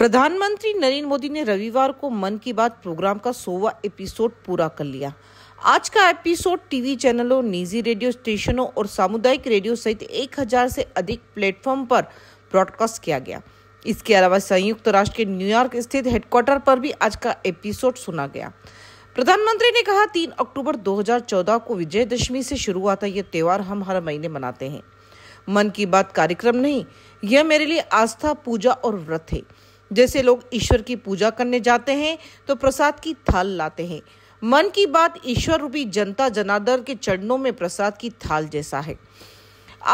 प्रधानमंत्री नरेंद्र मोदी ने रविवार को मन की बात प्रोग्राम का सोवा एपिसोड पूरा कर लिया आज का एपिसोड टीवी चैनलों निजी रेडियो स्टेशनों और सामुदायिक रेडियो सहित 1000 से अधिक प्लेटफॉर्म पर ब्रॉडकास्ट किया गया इसके अलावा संयुक्त राष्ट्र के न्यूयॉर्क स्थित हेडक्वार्टर पर भी आज का एपिसोड सुना गया प्रधानमंत्री ने कहा तीन अक्टूबर 2014 को विजयदशमी से शुरू हुआ था यह त्यौहार हम हर महीने मनाते हैं मन की बात कार्यक्रम नहीं यह मेरे लिए आस्था पूजा और व्रत है जैसे लोग ईश्वर की पूजा करने जाते हैं तो प्रसाद की थाल लाते हैं मन की बात ईश्वर रूपी जनता जनादर के चरणों में प्रसाद की थाल जैसा है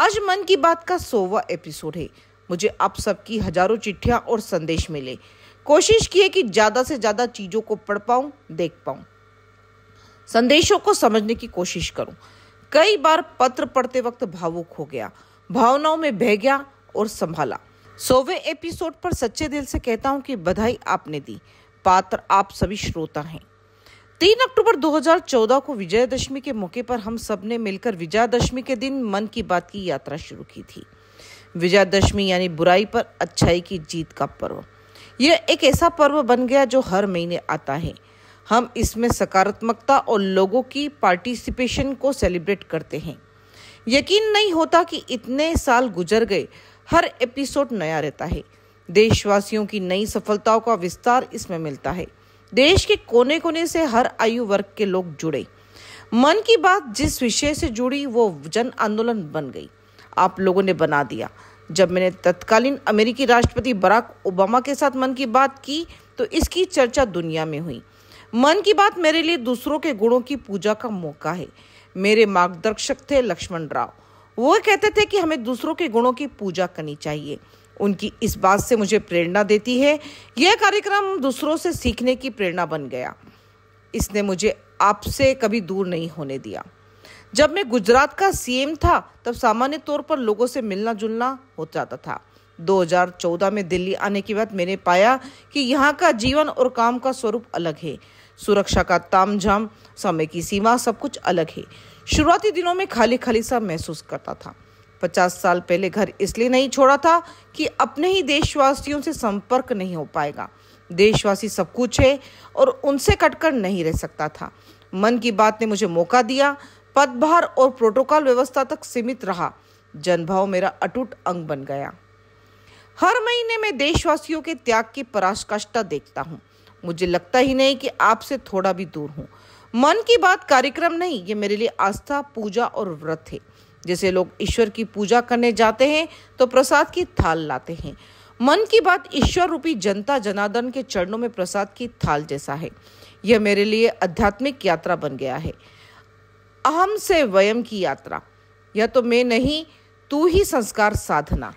आज मन की बात का सोवा एपिसोड है मुझे आप सबकी हजारों चिट्ठियां और संदेश मिले कोशिश की है कि ज्यादा से ज्यादा चीजों को पढ़ पाऊं देख पाऊं संदेशों को समझने की कोशिश करूं कई बार पत्र पढ़ते वक्त भावुक हो गया भावनाओं में बह गया और संभाला सोवे एपिसोड पर सच्चे दिल से कहता हूं कि बधाई आपने दी पात्र आप सभी श्रोता हैं तीन अक्टूबर 2014 को विजयादशमी के मौके पर हम सब ने मिलकर विजयादशमी के दिन मन की बात की यात्रा शुरू की थी विजयादशमी यानी बुराई पर अच्छाई की जीत का पर्व यह एक ऐसा पर्व बन गया जो हर महीने आता है हम इसमें सकारात्मकता और लोगों की पार्टिसिपेशन को सेलिब्रेट करते हैं यकीन नहीं होता कि इतने साल गुजर गए हर एपिसोड नया रहता है देशवासियों की नई सफलताओं का विस्तार इसमें मिलता है देश के कोने कोने से हर आयु वर्ग के लोग जुड़े मन की बात जिस विषय से जुड़ी वो जन आंदोलन बन गई आप लोगों ने बना दिया जब मैंने तत्कालीन अमेरिकी राष्ट्रपति बराक ओबामा के साथ मन की बात की तो इसकी चर्चा दुनिया में हुई मन की बात मेरे लिए दूसरों के गुणों की पूजा का मौका है मेरे मार्गदर्शक थे लक्ष्मण राव वो कहते थे कि हमें दूसरों के गुणों की पूजा करनी चाहिए उनकी इस बात से मुझे प्रेरणा देती है यह कार्यक्रम दूसरों से सीखने की प्रेरणा बन गया इसने मुझे आपसे कभी दूर नहीं होने दिया जब मैं गुजरात का सीएम था तब सामान्य तौर पर लोगों से मिलना जुलना हो जाता था 2014 में दिल्ली आने के बाद मैंने पाया कि यहाँ का जीवन और काम का स्वरूप अलग है सुरक्षा का तामझाम समय की सीमा सब कुछ अलग है शुरुआती दिनों में खाली खाली सा महसूस करता था पचास साल पहले घर इसलिए नहीं छोड़ा था कि अपने ही देशवासियों से संपर्क नहीं हो पाएगा देशवासी सब कुछ है और उनसे कटकर नहीं रह सकता था मन की बात ने मुझे मौका दिया पदभार और प्रोटोकॉल व्यवस्था तक सीमित रहा जनभाव मेरा अटूट अंग बन गया हर महीने में देशवासियों के त्याग की पराकाष्ठा देखता हूँ मुझे लगता ही नहीं कि आपसे थोड़ा भी दूर हूँ मन की बात कार्यक्रम नहीं ये मेरे लिए आस्था पूजा और व्रत है जैसे लोग ईश्वर की पूजा करने जाते हैं तो प्रसाद की थाल लाते हैं मन की बात ईश्वर रूपी जनता जनार्दन के चरणों में प्रसाद की थाल जैसा है यह मेरे लिए आध्यात्मिक यात्रा बन गया है अहम से वयम की यात्रा यह या तो मैं नहीं तू ही संस्कार साधना